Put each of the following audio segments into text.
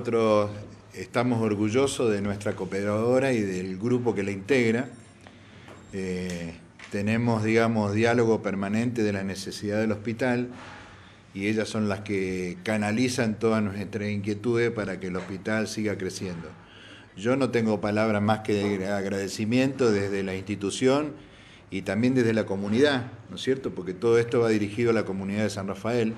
Nosotros estamos orgullosos de nuestra cooperadora y del grupo que la integra. Eh, tenemos, digamos, diálogo permanente de la necesidad del hospital y ellas son las que canalizan todas nuestras inquietudes para que el hospital siga creciendo. Yo no tengo palabras más que de agradecimiento desde la institución y también desde la comunidad, ¿no es cierto? Porque todo esto va dirigido a la comunidad de San Rafael.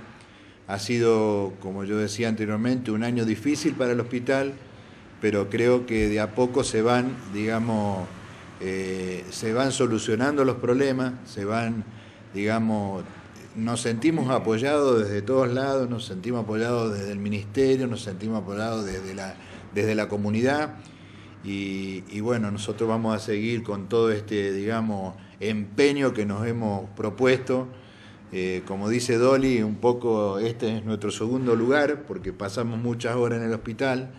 Ha sido, como yo decía anteriormente, un año difícil para el hospital, pero creo que de a poco se van, digamos, eh, se van solucionando los problemas, se van, digamos, nos sentimos apoyados desde todos lados, nos sentimos apoyados desde el ministerio, nos sentimos apoyados desde la, comunidad. Y, y, bueno, nosotros vamos a seguir con todo este, digamos, empeño que nos hemos propuesto eh, como dice Dolly, un poco este es nuestro segundo lugar porque pasamos muchas horas en el hospital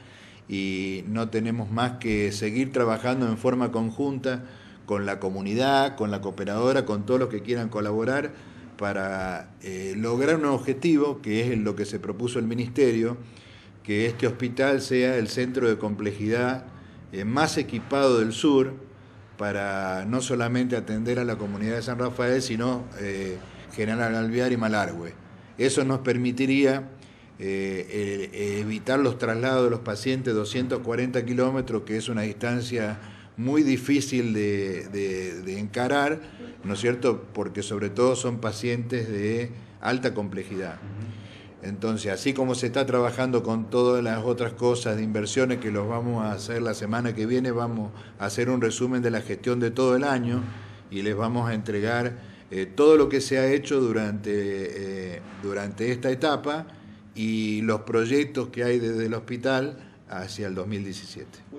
y no tenemos más que seguir trabajando en forma conjunta con la comunidad, con la cooperadora, con todos los que quieran colaborar para eh, lograr un objetivo que es lo que se propuso el Ministerio, que este hospital sea el centro de complejidad eh, más equipado del sur para no solamente atender a la comunidad de San Rafael, sino General Alvear y Malargue, Eso nos permitiría eh, evitar los traslados de los pacientes 240 kilómetros, que es una distancia muy difícil de, de, encarar, ¿no es cierto? Porque sobre todo son pacientes de alta complejidad. Entonces, así como se está trabajando con todas las otras cosas de inversiones que los vamos a hacer la semana que viene, vamos a hacer un resumen de la gestión de todo el año y les vamos a entregar eh, todo lo que se ha hecho durante, eh, durante esta etapa y los proyectos que hay desde el hospital hacia el 2017.